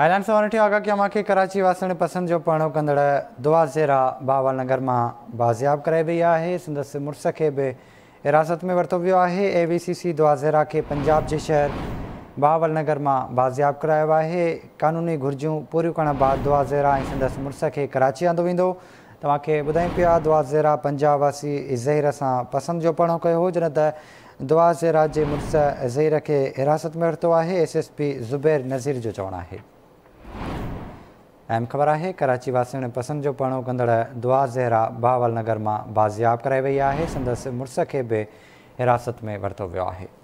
island आगा आयलाइण सवा कराची वासण पसंदि जो पहिरों कंदड़ दुआज़ेरा ज़ेरा नगर मां बाज़ियाबु कराई वई आहे संदसि मुड़ुस खे बि हिरासत में वरितो वियो आहे ए वी सी सी दुआज़ेरा ज़ेरा खे पंजाब जे शहर बावल नगर मां बाज़ियाबु करायो आहे क़ानूनी घुर्जियूं पूरियूं करण बाद दुआज़ेरा ज़ेरा ऐं संदसि मुड़ुस खे कराची आंदो वेंदो तव्हांखे ॿुधाईं पिया दुआ ज़ेरा पंजाब वासी ज़हर सां पसंदि जो पहिरणो कयो हो जॾहिं त दुआ जे मुड़ुस ज़हर खे हिरासत में वरितो आहे S S P Zubair Nazir जो चवणु आहे अहम ख़बर आहे कराची वासियुनि पसंदि जो पणो कंदड़ दुआ ज़हरा बाहल नगर मां बाज़ियाब कराई वई आहे संदसि मुड़ुस खे बि हिरासत में वरितो वियो आहे